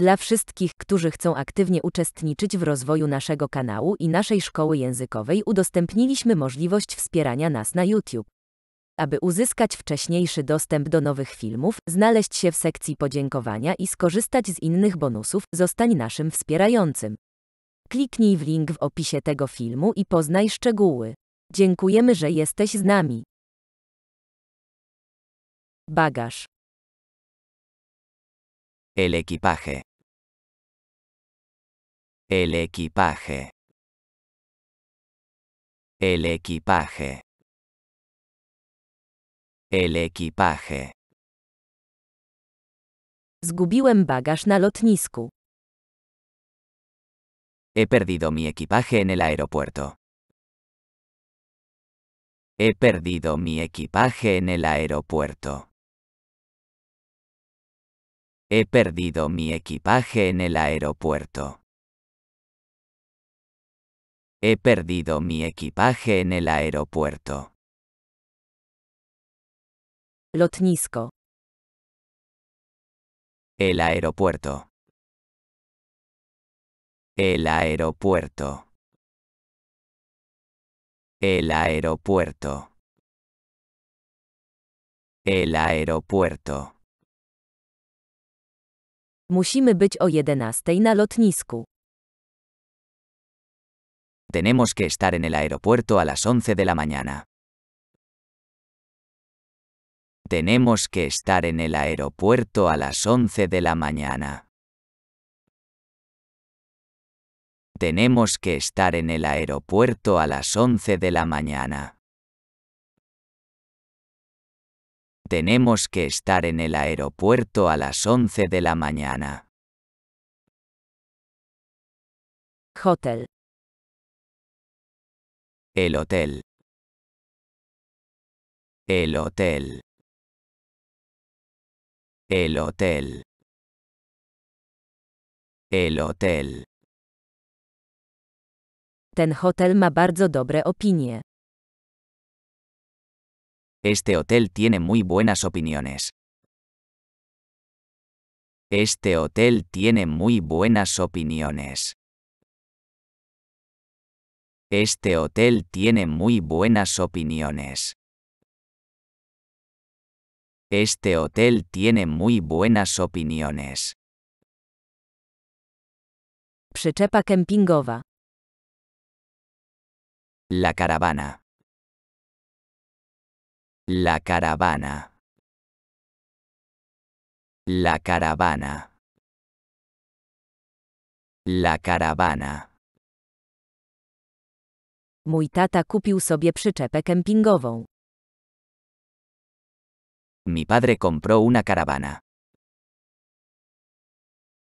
Dla wszystkich, którzy chcą aktywnie uczestniczyć w rozwoju naszego kanału i naszej szkoły językowej, udostępniliśmy możliwość wspierania nas na YouTube. Aby uzyskać wcześniejszy dostęp do nowych filmów, znaleźć się w sekcji podziękowania i skorzystać z innych bonusów, zostań naszym wspierającym. Kliknij w link w opisie tego filmu i poznaj szczegóły. Dziękujemy, że jesteś z nami. Bagaż. El equipaje. El equipaje. El equipaje. El equipaje. Zgubiłem bagaż na lotnisku. He perdido mi equipaje en el aeropuerto. He perdido mi equipaje en el aeropuerto. He perdido mi equipaje en el aeropuerto. He perdido mi equipaje en el aeropuerto. Lotnisko. El aeropuerto. El aeropuerto. El aeropuerto. El aeropuerto. Musimy być o jedenastej na lotnisku. Tenemos que estar en el aeropuerto a las 11 de la mañana. Tenemos que estar en el aeropuerto a las 11 de la mañana. Tenemos que estar en el aeropuerto a las 11 de la mañana. Tenemos que estar en el aeropuerto a las 11 de la mañana. Hotel. El hotel. El hotel. El hotel. El hotel. Ten hotel ma bardzo dobre opinie. Este hotel tiene muy buenas opiniones. Este hotel tiene muy buenas opiniones. Este hotel tiene muy buenas opiniones. Este hotel tiene muy buenas opiniones. Przyczepa kempingowa. La caravana. La caravana. La caravana. La caravana. Mój tata kupił sobie przyczepę kempingową. Mi padre compró una caravana.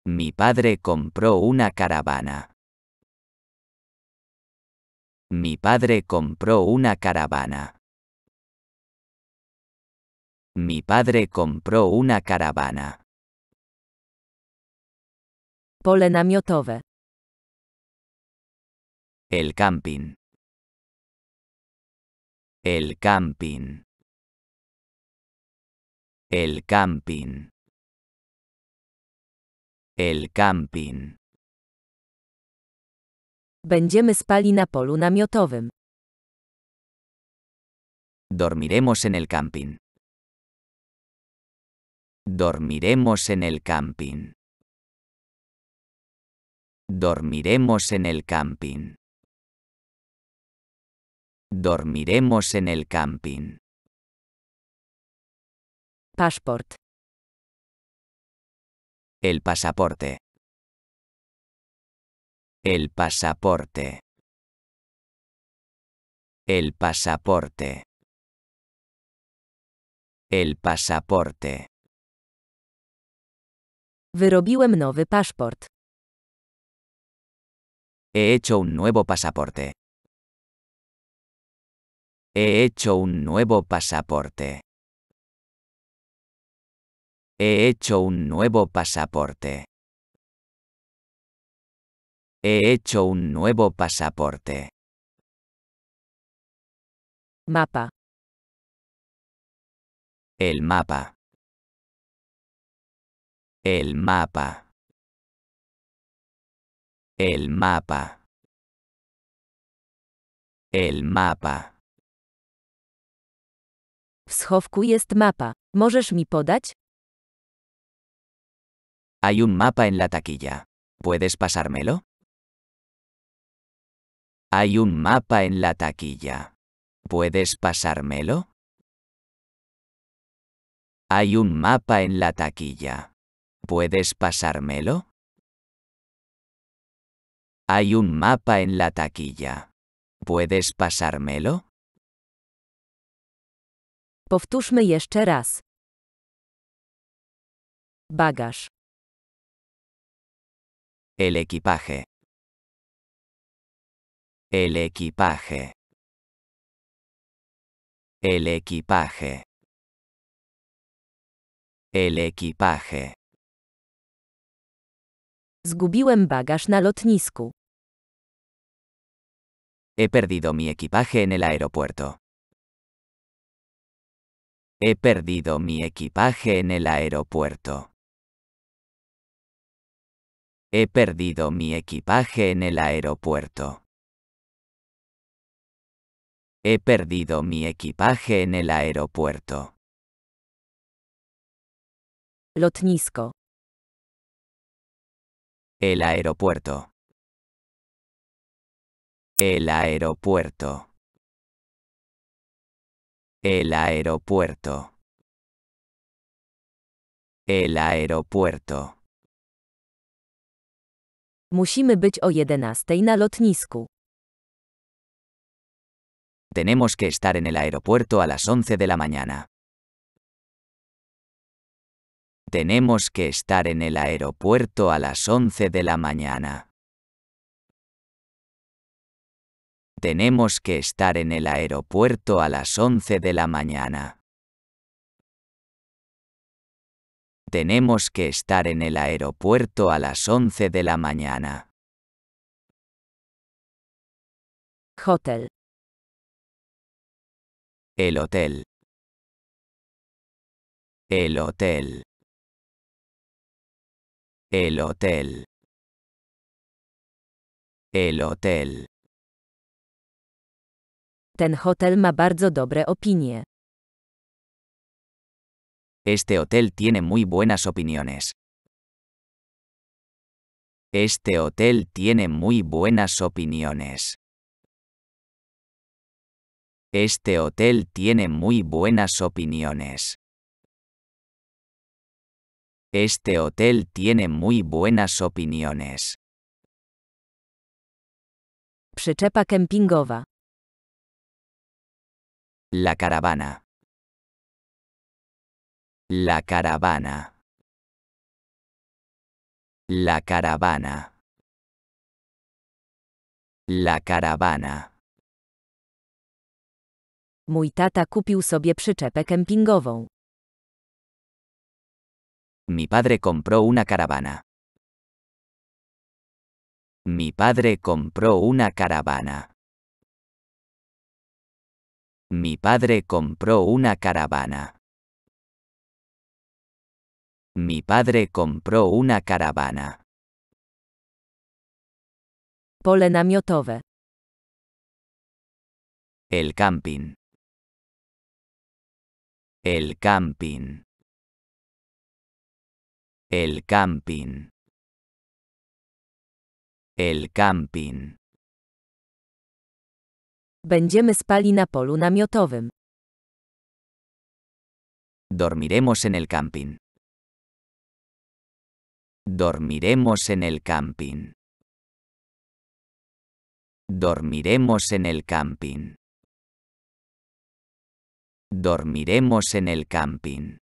Mi padre compró una caravana. Mi padre compró una caravana. Mi padre compró una caravana. Pole namiotowe. El camping. El camping. El camping. El camping. Będziemy spali na polu namiotowym. Dormiremos en el camping. Dormiremos en el camping. Dormiremos en el camping. Dormiremos en el camping. Pasport. El pasaporte. El pasaporte. El pasaporte. El pasaporte. Wyrobiłem nowy paszport. He hecho un nuevo pasaporte. He hecho un nuevo pasaporte. He hecho un nuevo pasaporte. He hecho un nuevo pasaporte. Mapa. El mapa. El mapa. El mapa. El mapa. W mapa. mi podać? Hay un mapa en la taquilla. ¿Puedes pasármelo? Hay un mapa en la taquilla. ¿Puedes pasármelo? Hay un mapa en la taquilla. ¿Puedes pasármelo? Hay un mapa en la taquilla. ¿Puedes pasármelo? Powtórzmy jeszcze raz. Bagaż. El equipaje. El equipaje. El equipaje. El equipaje. Zgubiłem bagaż na lotnisku. He perdido mi equipaje en el aeropuerto. He perdido mi equipaje en el aeropuerto. He perdido mi equipaje en el aeropuerto. He perdido mi equipaje en el aeropuerto. Lotnisko. El aeropuerto. El aeropuerto. El aeropuerto. El aeropuerto. Musimy być o 11 na lotnisku. Tenemos que estar en el aeropuerto a las 11 de la mañana. Tenemos que estar en el aeropuerto a las 11 de la mañana. Tenemos que estar en el aeropuerto a las 11 de la mañana. Tenemos que estar en el aeropuerto a las 11 de la mañana. Hotel. El hotel. El hotel. El hotel. El hotel hotel ma dobre opinie. Este hotel tiene muy buenas opiniones. Este hotel tiene muy buenas opiniones. Este hotel tiene muy buenas opiniones. Este hotel tiene muy buenas opiniones. Przyczepa la caravana. La caravana. La caravana. La caravana. Mój tata kupił sobie przyczepę kempingową. Mi padre compró una caravana. Mi padre compró una caravana. Mi padre compró una caravana. Mi padre compró una caravana. Pole El camping. El camping. El camping. El camping. Będziemy spali na polu namiotowym. Dormiremos en el camping. Dormiremos en el camping. Dormiremos en el camping. Dormiremos en el camping.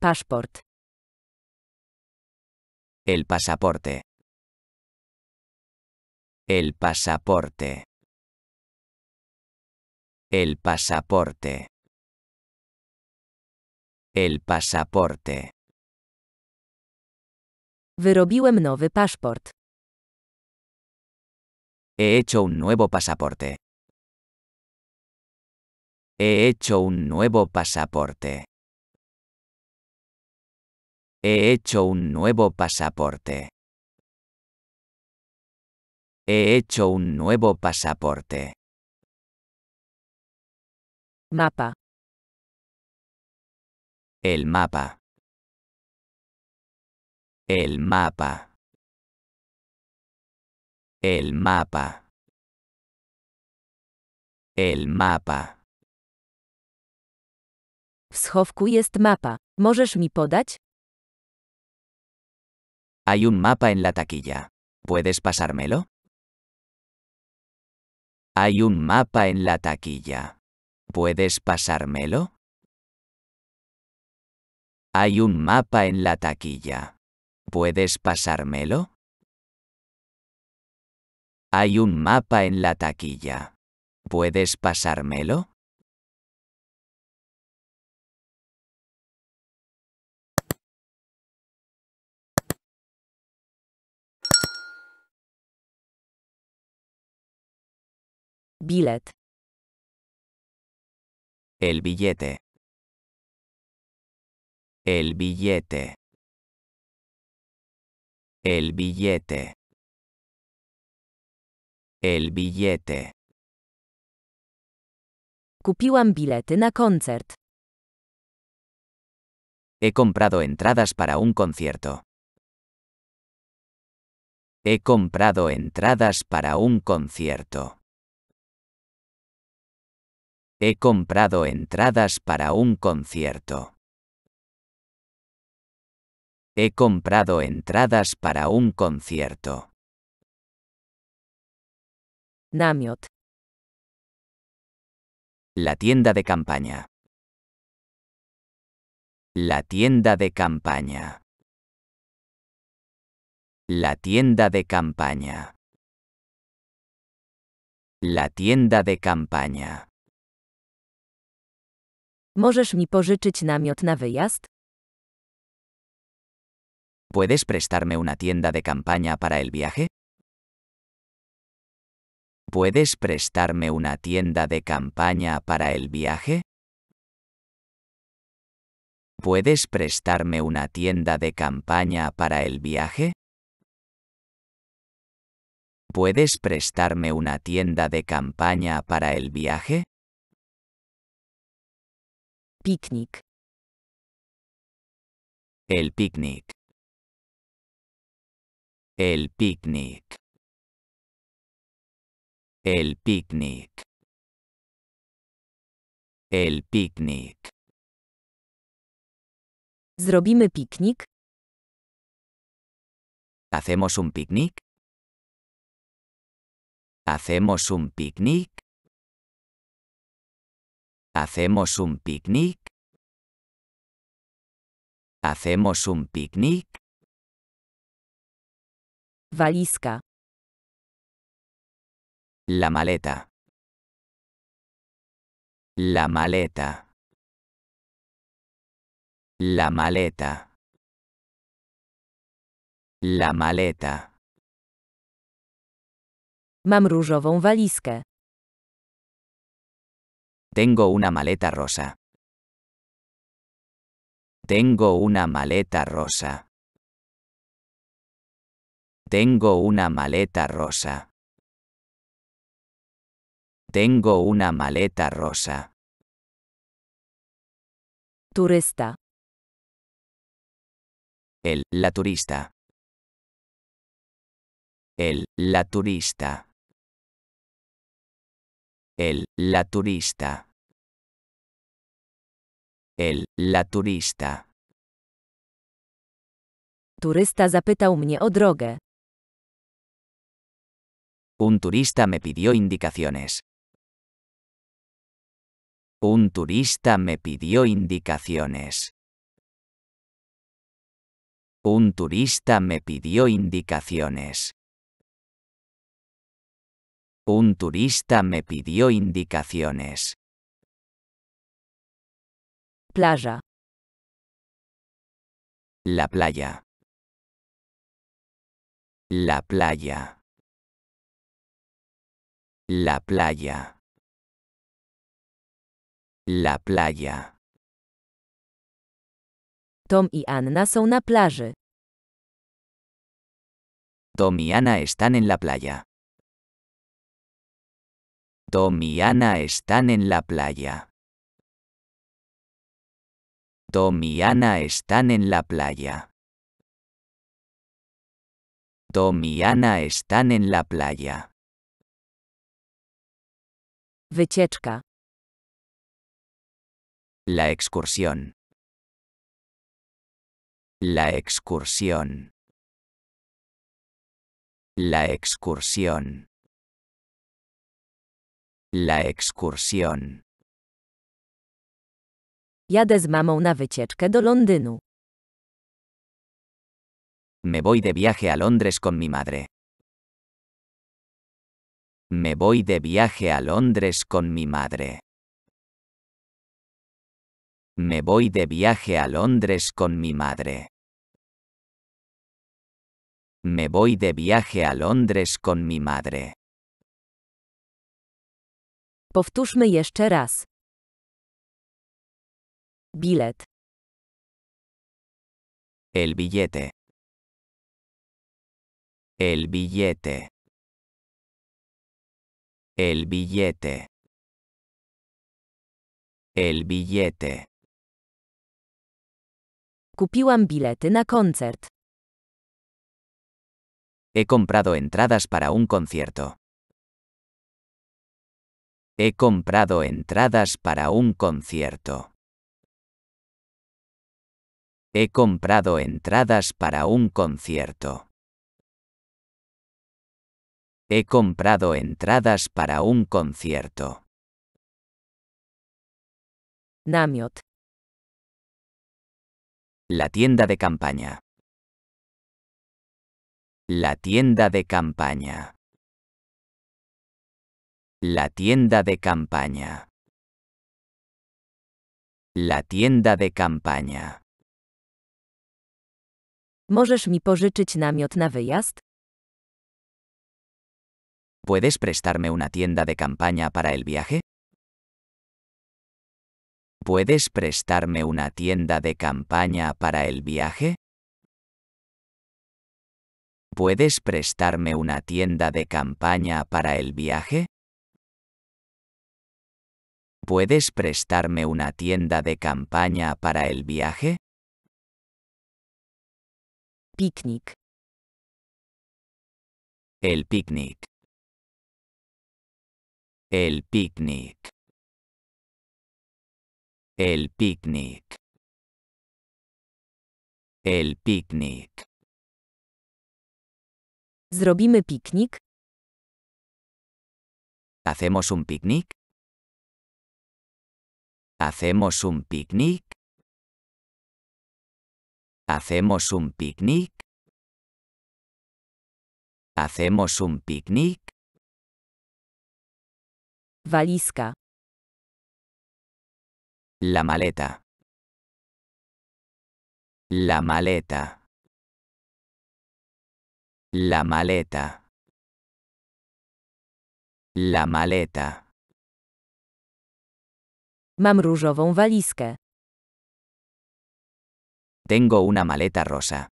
pasport El pasaporte. El pasaporte. El pasaporte. El pasaporte. Wyrobiłem nowy paszport. He hecho un nuevo pasaporte. He hecho un nuevo pasaporte. He hecho un nuevo pasaporte. He hecho un nuevo pasaporte. Mapa. El mapa. El mapa. El mapa. El mapa. W mapa. mi podać? Hay un mapa en la taquilla. ¿Puedes pasármelo? Hay un mapa en la taquilla. ¿Puedes pasármelo? Hay un mapa en la taquilla. ¿Puedes pasármelo? Hay un mapa en la taquilla. ¿Puedes pasármelo? Billet. El billete. El billete. El billete. El billete. billete en na concert. He comprado entradas para un concierto. He comprado entradas para un concierto. He comprado entradas para un concierto. He comprado entradas para un concierto. Namiot. La tienda de campaña. La tienda de campaña. La tienda de campaña. La tienda de campaña. ¿Puedes prestarme una tienda de campaña para el viaje? ¿Puedes prestarme una tienda de campaña para el viaje? ¿Puedes prestarme una tienda de campaña para el viaje? ¿Puedes prestarme una tienda de campaña para el viaje? Picnic. El picnic. El picnic. El picnic. El picnic. Zrobimy picnic? ¿Hacemos un picnic? ¿Hacemos un picnic? ¿Hacemos un picnic? ¿Hacemos un picnic? Valisca. La maleta. La maleta. La maleta. La maleta. Mam różową walizkę. Tengo una maleta rosa. Tengo una maleta rosa. Tengo una maleta rosa. Tengo una maleta rosa. Turista. El, la turista. El, la turista. El, la turista. El, la turista. Turista zapytał o drogę. Un turista me pidió indicaciones. Un turista me pidió indicaciones. Un turista me pidió indicaciones. Un turista me pidió indicaciones. Playa. La playa. La playa. La playa. La playa. Tom y Anna son la playa. Tom y Anna están en la playa. Tom están en la playa. Tom están en la playa. Tom están en la playa. Wycieczka. La excursión. La excursión. La excursión. La excursión. Ya z una na do Londynu. Me voy de viaje a Londres con mi madre. Me voy de viaje a Londres con mi madre. Me voy de viaje a Londres con mi madre. Me voy de viaje a Londres con mi madre. Powtórzmy jeszcze raz. Bilet. El billete. El billete. El billete. El billete. Kupiłam bilety na koncert. He comprado entradas para un concierto. He comprado entradas para un concierto. He comprado entradas para un concierto. He comprado entradas para un concierto. Namiot. La tienda de campaña. La tienda de campaña. La tienda de campaña. La tienda de campaña. ¿Możesz mi pożyczyć namiot na ¿Puedes prestarme una tienda de campaña para el viaje? ¿Puedes prestarme una tienda de campaña para el viaje? ¿Puedes prestarme una tienda de campaña para el viaje? ¿Puedes prestarme una tienda de campaña para el viaje? Picnic. El picnic. El picnic. El picnic. El picnic. Zrobimy picnic? Hacemos un picnic? ¿Hacemos un picnic? ¿Hacemos un picnic? ¿Hacemos un picnic? Valisca. La maleta. La maleta. La maleta. La maleta. Mam różową walizkę. Tengo una maleta rosa.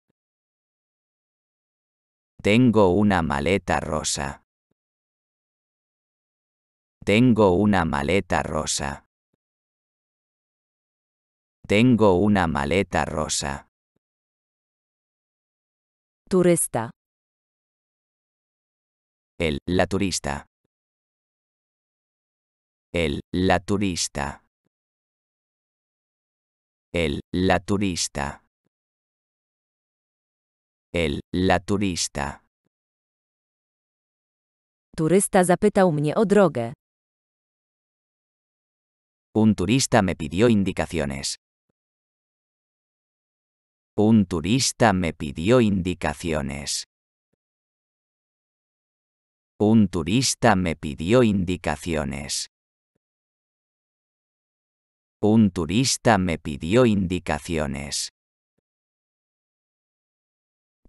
Tengo una maleta rosa. Tengo una maleta rosa. Tengo una maleta rosa. Turista. El, la turista. El, la turista. El, la turista. El, la turista. zapytał mnie o drogę. Un turista me pidió indicaciones. Un turista me pidió indicaciones. Un turista me pidió indicaciones. Un turista me pidió indicaciones.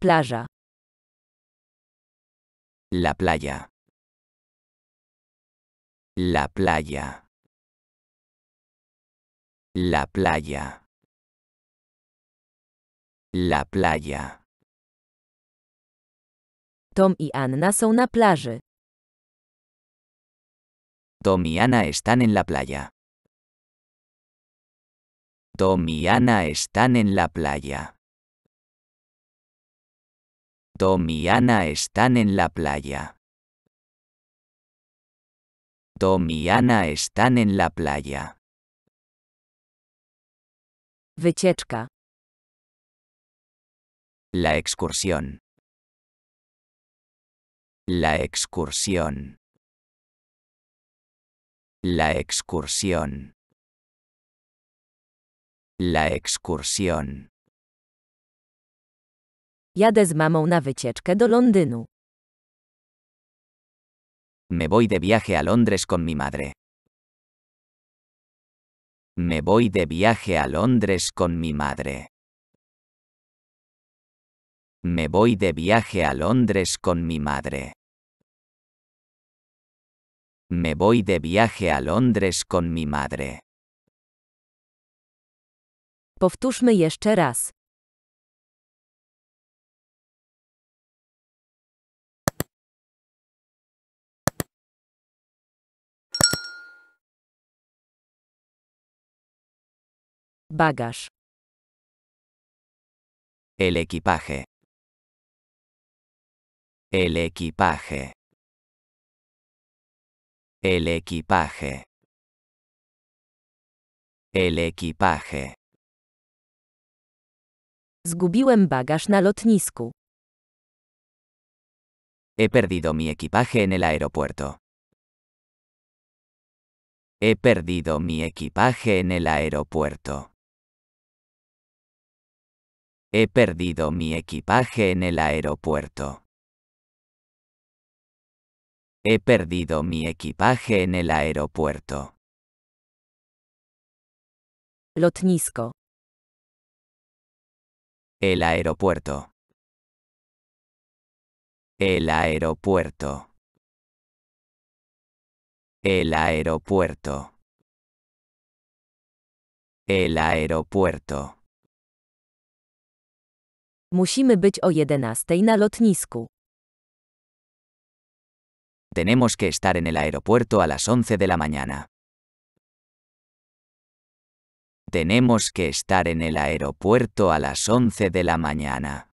Playa. La playa. La playa. La playa. La playa. Tom y Anna son la playa. Tom y Anna están en la playa. Tom están en la playa. Tom están en la playa. Tom están en la playa. Wycieczka. La excursión. La excursión. La excursión. La excursión. Ya z una na do Londynu. Me voy de viaje a Londres con mi madre. Me voy de viaje a Londres con mi madre. Me voy de viaje a Londres con mi madre. Me voy de viaje a Londres con mi madre. Powtórzmy jeszcze raz. Bagaż. El equipaje. El equipaje. El equipaje. El equipaje. Zgubiłem bagaż na lotnisku. He perdido mi equipaje en el aeropuerto. He perdido mi equipaje en el aeropuerto. He perdido mi equipaje en el aeropuerto. He perdido mi equipaje en el aeropuerto. Lotnisko. El aeropuerto. El aeropuerto. El aeropuerto. El aeropuerto. Musimy być o 11 na lotnisku. Tenemos que estar en el aeropuerto a las 11 de la mañana. Tenemos que estar en el aeropuerto a las 11 de la mañana.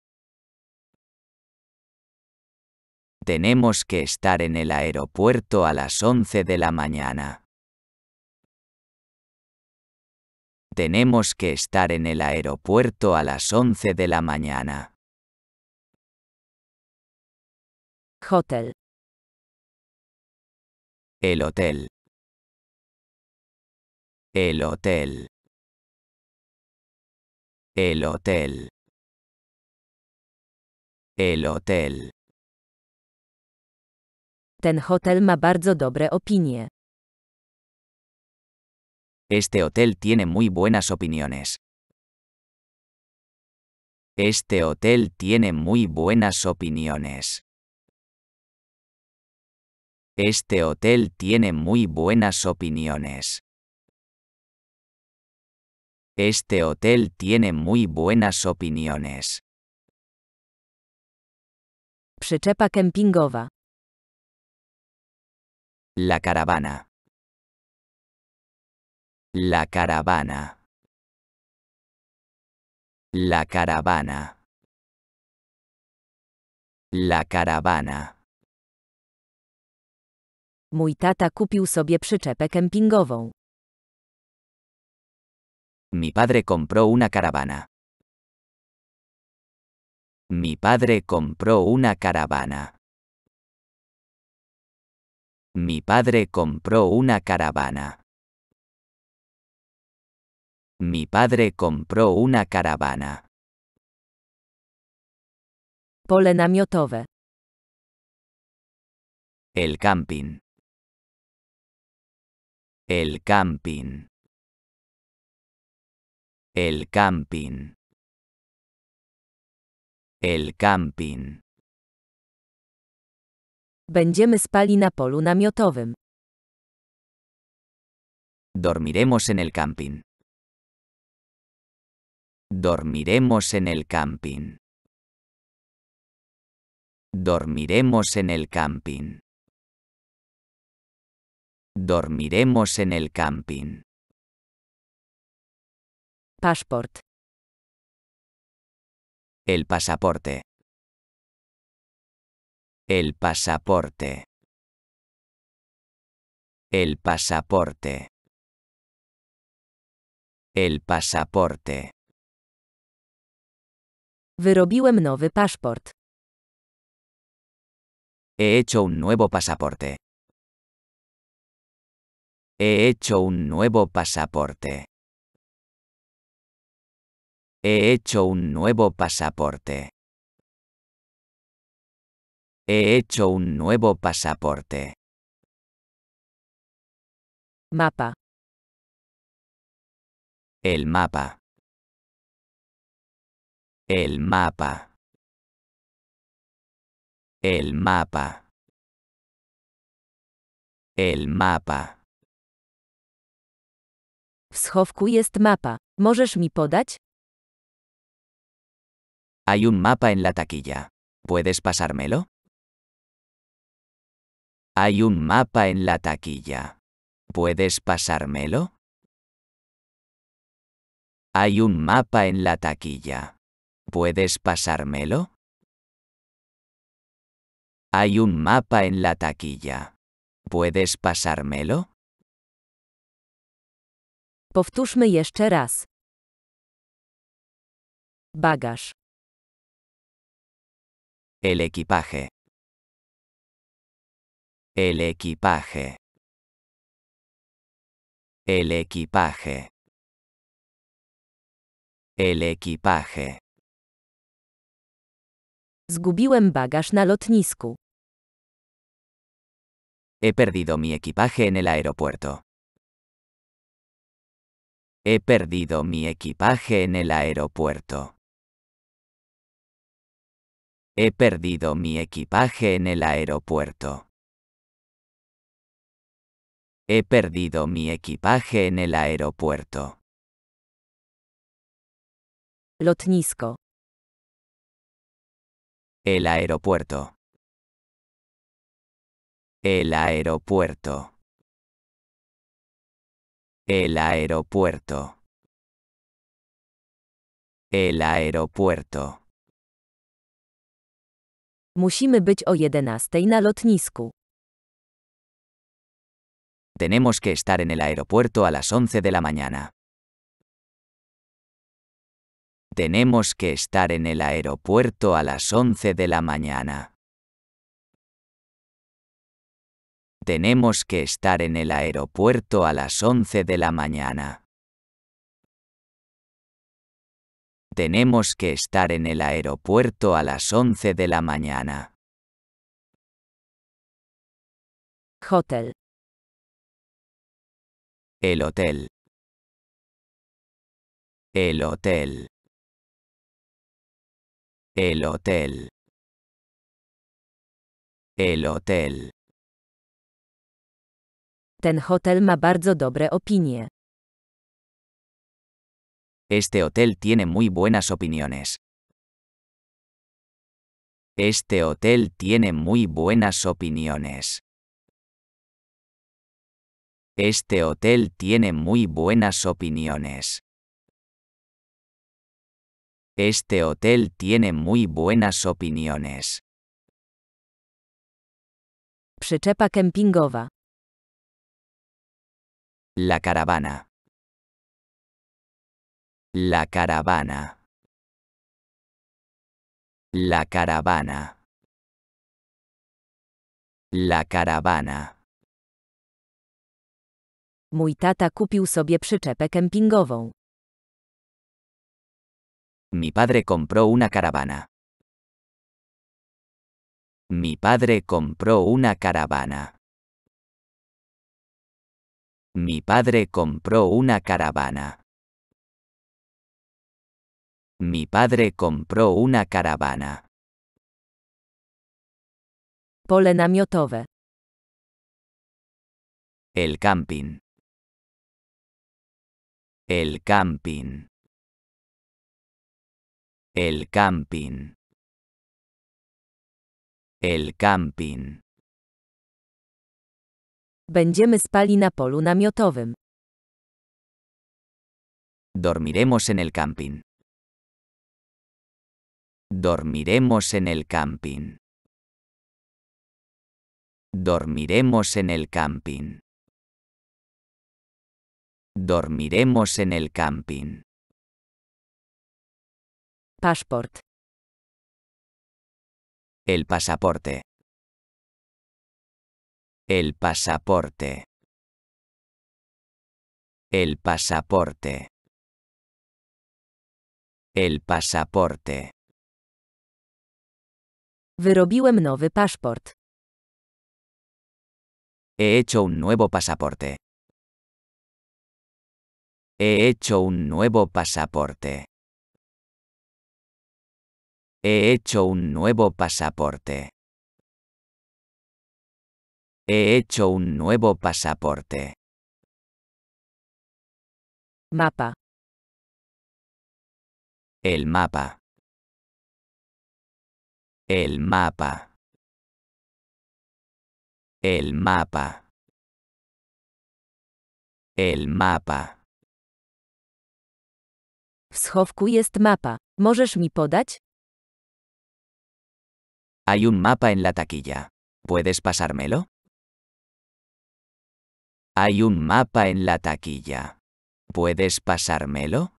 Tenemos que estar en el aeropuerto a las 11 de la mañana. Tenemos que estar en el aeropuerto a las 11 de la mañana. Hotel. El hotel. El hotel. El hotel. El hotel. Ten hotel ma bardzo dobre opinie. Este hotel tiene muy buenas opiniones. Este hotel tiene muy buenas opiniones. Este hotel tiene muy buenas opiniones. Este hotel tiene muy buenas opiniones. Przyczepa kempingowa. La caravana. La caravana. La caravana. La caravana. Mój tata kupił sobie przyczepę kempingową. Mi padre compró una caravana. Mi padre compró una caravana. Mi padre compró una caravana. Mi padre compró una caravana. Pole El camping. El camping. El camping. El camping. Będziemy spali na polu namiotowym. Dormiremos en el camping. Dormiremos en el camping. Dormiremos en el camping. Dormiremos en el camping. Pasaporte. El pasaporte. El pasaporte. El pasaporte. El pasaporte. Wyrobiłem nowy paszport. He hecho un nuevo pasaporte. He hecho un nuevo pasaporte. He hecho un nuevo pasaporte. He hecho un nuevo pasaporte. Mapa. El mapa. El mapa. El mapa. El mapa. W schowku jest mapa. Możesz mi podać? Hay un mapa en la taquilla. ¿Puedes pasármelo? Hay un mapa en la taquilla. ¿Puedes pasármelo? Hay un mapa en la taquilla. ¿Puedes pasármelo? Hay un mapa en la taquilla. ¿Puedes pasármelo? Powtórzmy jeszcze raz. Bagaż. El equipaje. El equipaje. El equipaje. El equipaje. Zgubiłem bagaż na lotnisku. He perdido mi equipaje en el aeropuerto. He perdido mi equipaje en el aeropuerto. He perdido mi equipaje en el aeropuerto. He perdido mi equipaje en el aeropuerto. Lotnisco. El aeropuerto. El aeropuerto. El aeropuerto. El aeropuerto. Musimy być o na lotnisku. Tenemos que estar en el aeropuerto a las 11 de la mañana. Tenemos que estar en el aeropuerto a las 11 de la mañana. Tenemos que estar en el aeropuerto a las 11 de la mañana. Tenemos que estar en el aeropuerto a las 11 de la mañana. Hotel. El hotel. El hotel. El hotel. El hotel. Ten hotel ma bardzo dobre opinie. Este hotel tiene muy buenas opiniones. Este hotel tiene muy buenas opiniones. Este hotel tiene muy buenas opiniones. Este hotel tiene muy buenas opiniones. Przyczepa kempingowa. La caravana. La caravana. La caravana. La caravana. Mój tata kupił sobie przyczepę kempingową. Mi padre compró una caravana. Mi padre compró una caravana. Mi padre compró una caravana. Mi padre compró una caravana. Pole namiotowe. El camping. El camping. El camping. El camping. Będziemy spali na polu namiotowym. Dormiremos en el camping. Dormiremos en el camping. Dormiremos en el camping. Dormiremos en el camping. Pasport. El pasaporte. El pasaporte. El pasaporte. El pasaporte. Wyrobiłem nowy paszport. He hecho un nuevo pasaporte. He hecho un nuevo pasaporte. He hecho un nuevo pasaporte. He hecho un nuevo pasaporte. Mapa. El mapa. El mapa. El mapa. El mapa. W mapa. Możesz mi podać? Hay un mapa en la taquilla. ¿Puedes pasármelo? Hay un mapa en la taquilla. ¿Puedes pasármelo?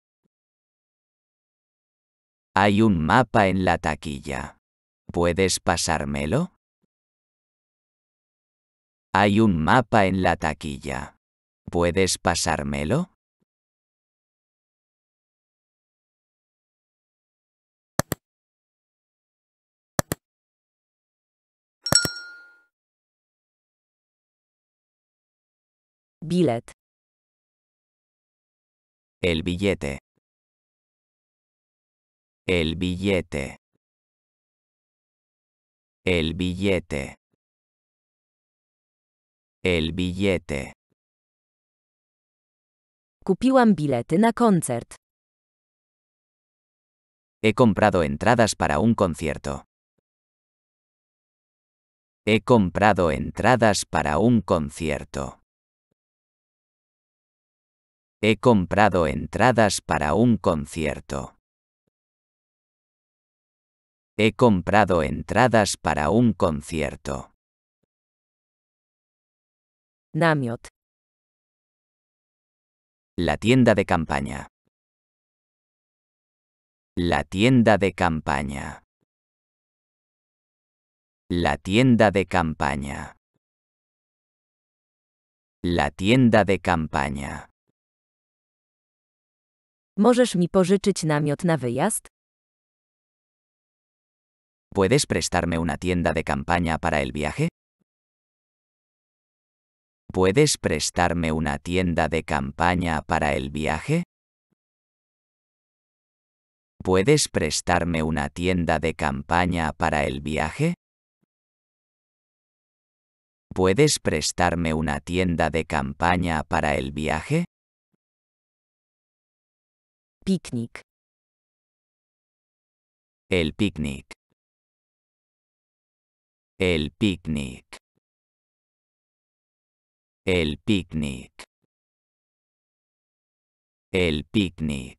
Hay un mapa en la taquilla. ¿Puedes pasármelo? Hay un mapa en la taquilla. ¿Puedes pasármelo? Billet. El billete. El billete. El billete. El billete. Kupiłam bilety na koncert. He comprado entradas para un concierto. He comprado entradas para un concierto. He comprado entradas para un concierto. He comprado entradas para un concierto. Namiot. La tienda de campaña. La tienda de campaña. La tienda de campaña. La tienda de campaña. ¿Możesz mi pożyczyć namiot na wyjazd? ¿Puedes prestarme una tienda de campaña para el viaje? ¿Puedes prestarme una tienda de campaña para el viaje? ¿Puedes prestarme una tienda de campaña para el viaje? ¿Puedes prestarme una tienda de campaña para el viaje? Picnic. El picnic. El picnic. El picnic. El picnic.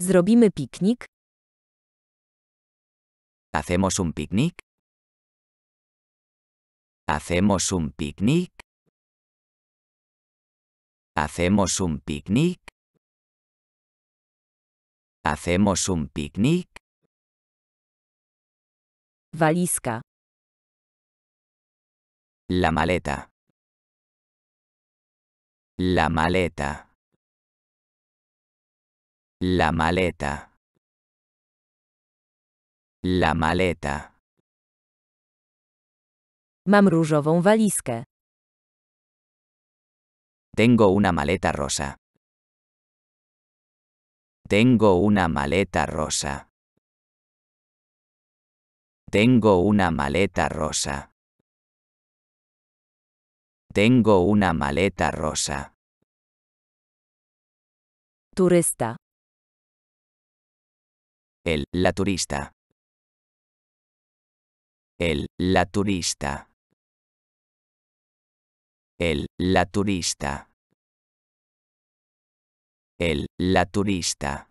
Zrobimy picnic? ¿Hacemos un picnic? ¿Hacemos un picnic? ¿Hacemos un picnic? ¿Hacemos un picnic? Walizka. La maleta. La maleta. La maleta. La maleta. Mam różową walizkę. Tengo una maleta rosa. Tengo una maleta rosa. Tengo una maleta rosa. Tengo una maleta rosa. Turista. El, la turista. El, la turista. El, la turista. El, la turista.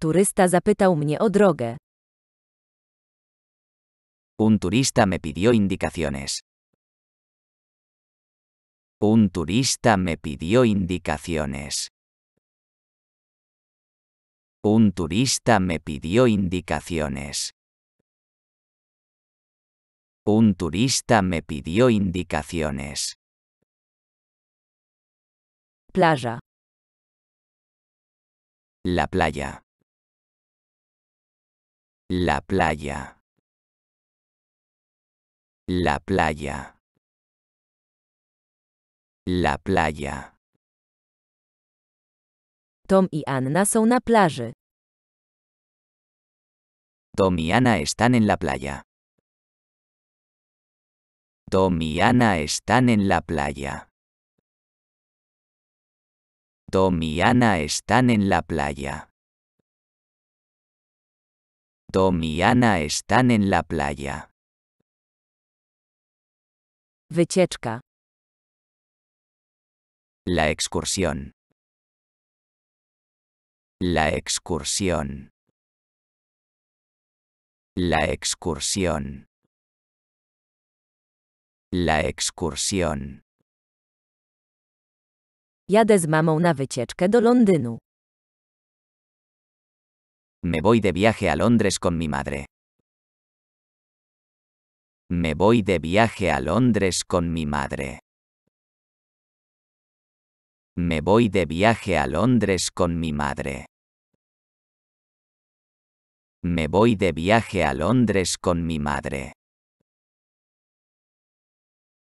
Turista, zapytał mnie o drogę. Un turista me pidió indicaciones. Un turista me pidió indicaciones. Un turista me pidió indicaciones. Un turista me pidió indicaciones. Playa. La playa. La playa. La playa. La playa. Tom y Anna son na playa. Tom y Anna están en la playa. Tom y Anna están en la playa. Tom y Anna están en la playa. Tom y Anna están en la playa. Wycieczka. La excursión. La excursión. La excursión. La excursión. Ya z mamą na wycieczkę do Londynu. Me voy de viaje a Londres con mi madre. Me voy de viaje a Londres con mi madre. Me voy de viaje a Londres con mi madre. Me voy de viaje a Londres con mi madre.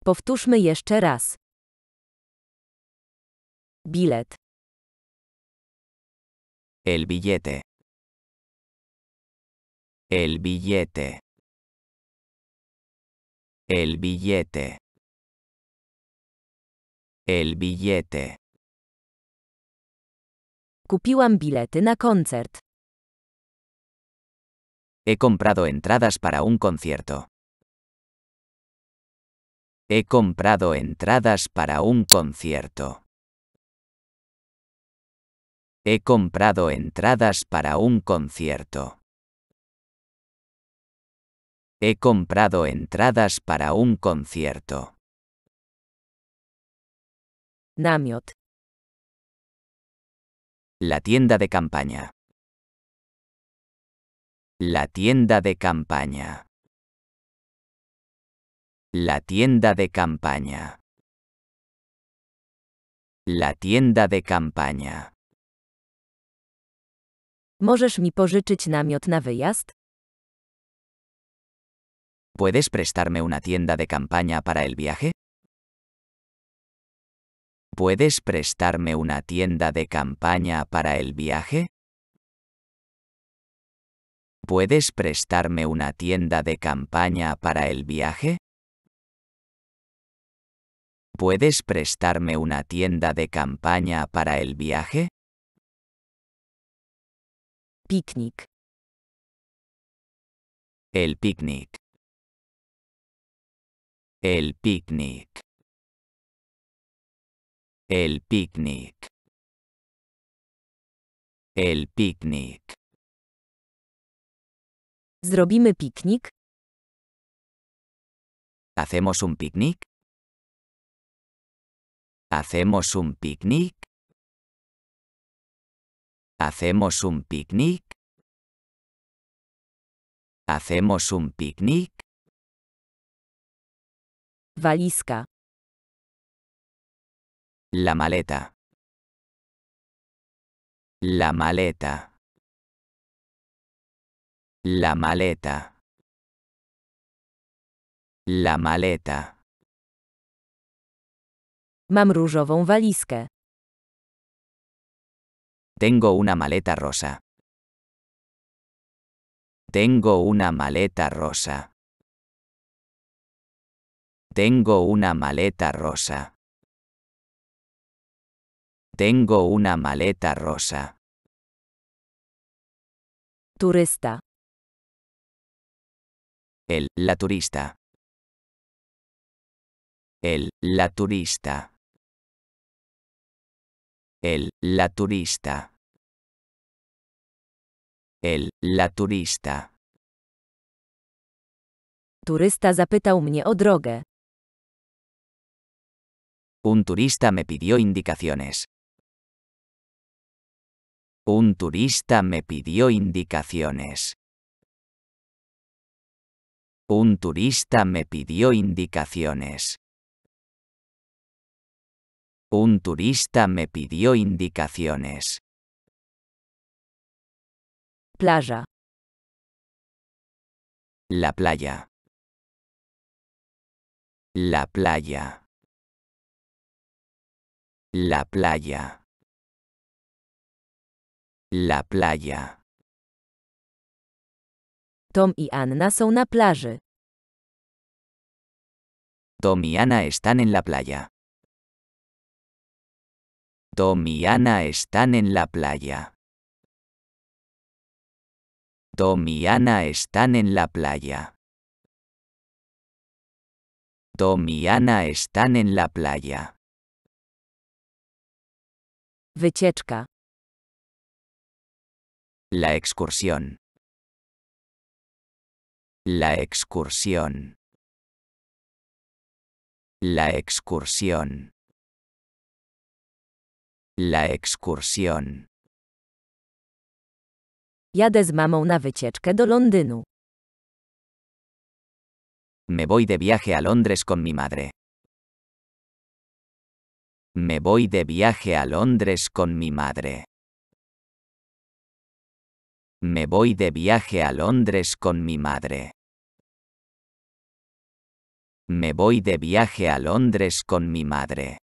Powtórzmy jeszcze raz. Billet. El billete. El billete. El billete. El billete. Kupiłam bilety na concert. He comprado entradas para un concierto. He comprado entradas para un concierto. He comprado entradas para un concierto. He comprado entradas para un concierto. Namiot. La tienda de campaña. La tienda de campaña. La tienda de campaña. La tienda de campaña. ¿Możesz mi pożyczyć namiot na wyjazd? ¿Puedes prestarme una tienda de campaña para el viaje? ¿Puedes prestarme una tienda de campaña para el viaje? ¿Puedes prestarme una tienda de campaña para el viaje? ¿Puedes prestarme una tienda de campaña para el viaje? Picnic. El picnic. El picnic. El picnic. El picnic. Zrobimy picnic? ¿Hacemos un picnic? ¿Hacemos un picnic? ¿Hacemos un picnic? ¿Hacemos un picnic? Walizka. La maleta. La maleta. La maleta. La maleta. Mam różową walizkę. Tengo una maleta rosa. Tengo una maleta rosa. Tengo una maleta rosa. Tengo una maleta rosa. Turista. El, la turista. El, la turista. El, la turista. El, la turista. Turista zapytał mnie o drogę. Un turista me pidió indicaciones. Un turista me pidió indicaciones. Un turista me pidió indicaciones. Un turista me pidió indicaciones. Playa. La playa. La playa. La playa. La playa. Tom y Anna son na plaży. Tom y Anna están en la playa. Tom y Anna están en la playa. Tom y Anna están en la playa. Tom y Anna están en la playa. Wycieczka. La excursión. La excursión. La excursión. La excursión. ya z mamą na do Londynu. Me voy de viaje a Londres con mi madre. Me voy de viaje a Londres con mi madre. Me voy de viaje a Londres con mi madre. Me voy de viaje a Londres con mi madre.